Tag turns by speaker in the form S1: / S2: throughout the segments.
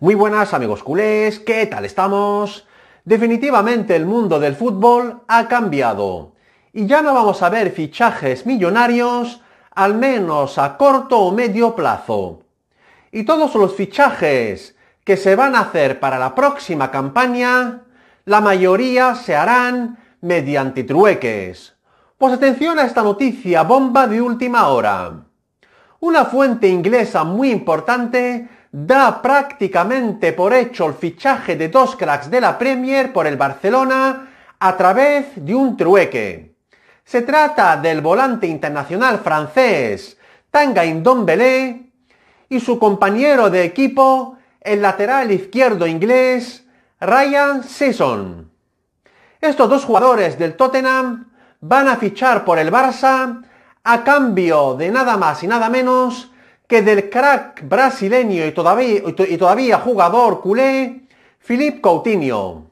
S1: Muy buenas amigos culés, ¿qué tal estamos? Definitivamente el mundo del fútbol ha cambiado y ya no vamos a ver fichajes millonarios, al menos a corto o medio plazo. Y todos los fichajes que se van a hacer para la próxima campaña, la mayoría se harán mediante trueques. Pues atención a esta noticia bomba de última hora. Una fuente inglesa muy importante da prácticamente por hecho el fichaje de dos cracks de la Premier por el Barcelona a través de un trueque. Se trata del volante internacional francés Tangain Dombele y su compañero de equipo, el lateral izquierdo inglés Ryan Sisson. Estos dos jugadores del Tottenham van a fichar por el Barça a cambio de nada más y nada menos del crack brasileño y todavía, y todavía jugador culé, Philippe Coutinho.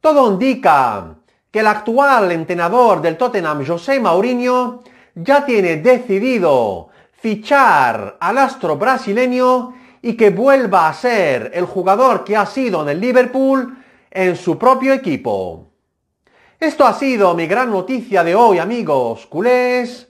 S1: Todo indica que el actual entrenador del Tottenham, José Mourinho, ya tiene decidido fichar al astro brasileño y que vuelva a ser el jugador que ha sido en el Liverpool en su propio equipo. Esto ha sido mi gran noticia de hoy, amigos culés.